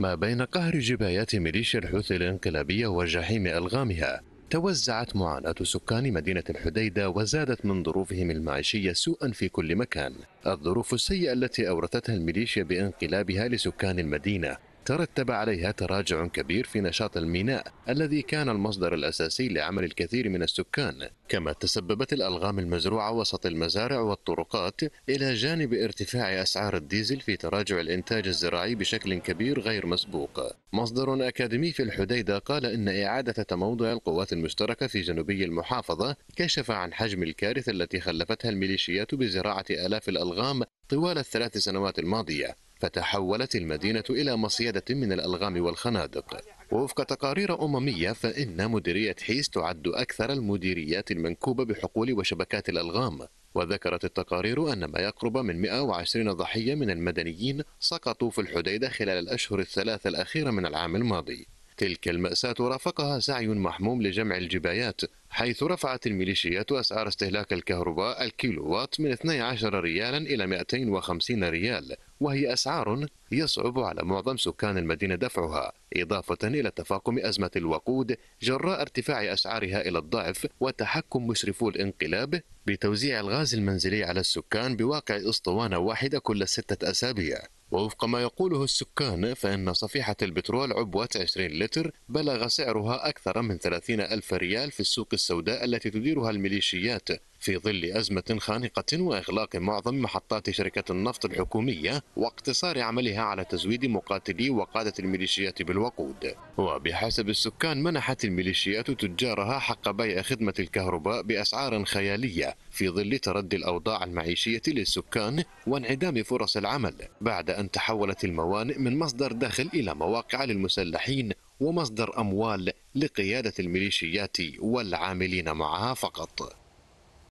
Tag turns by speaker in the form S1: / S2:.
S1: ما بين قهر جبايات ميليشيا الحوثي الانقلابية وجحيم ألغامها توزعت معاناة سكان مدينة الحديدة وزادت من ظروفهم المعيشية سوءا في كل مكان الظروف السيئة التي أورثتها الميليشيا بانقلابها لسكان المدينة ترتب عليها تراجع كبير في نشاط الميناء الذي كان المصدر الأساسي لعمل الكثير من السكان كما تسببت الألغام المزروعة وسط المزارع والطرقات إلى جانب ارتفاع أسعار الديزل في تراجع الإنتاج الزراعي بشكل كبير غير مسبوق مصدر أكاديمي في الحديدة قال إن إعادة تموضع القوات المشتركة في جنوبي المحافظة كشف عن حجم الكارثة التي خلفتها الميليشيات بزراعة آلاف الألغام طوال الثلاث سنوات الماضية فتحولت المدينة إلى مصيدة من الألغام والخنادق ووفق تقارير أممية فإن مديرية حيس تعد أكثر المديريات المنكوبة بحقول وشبكات الألغام وذكرت التقارير أن ما يقرب من 120 ضحية من المدنيين سقطوا في الحديدة خلال الأشهر الثلاثة الأخيرة من العام الماضي تلك المأساة رافقها سعي محموم لجمع الجبايات حيث رفعت الميليشيات أسعار استهلاك الكهرباء الكيلو وات من 12 ريالا إلى 250 ريال وهي أسعار يصعب على معظم سكان المدينة دفعها إضافة إلى تفاقم أزمة الوقود جراء ارتفاع أسعارها إلى الضعف وتحكم مشرفو الانقلاب بتوزيع الغاز المنزلي على السكان بواقع أسطوانة واحدة كل ستة أسابيع ووفق ما يقوله السكان فإن صفيحة البترول عبوة 20 لتر بلغ سعرها أكثر من 30 ألف ريال في السوق السوداء التي تديرها الميليشيات في ظل أزمة خانقة وإغلاق معظم محطات شركة النفط الحكومية واقتصار عملها على تزويد مقاتلي وقادة الميليشيات بالوقود وبحسب السكان منحت الميليشيات تجارها حق بيع خدمة الكهرباء بأسعار خيالية في ظل تردي الأوضاع المعيشية للسكان وانعدام فرص العمل بعد أن تحولت الموانئ من مصدر دخل إلى مواقع للمسلحين ومصدر أموال لقيادة الميليشيات والعاملين معها فقط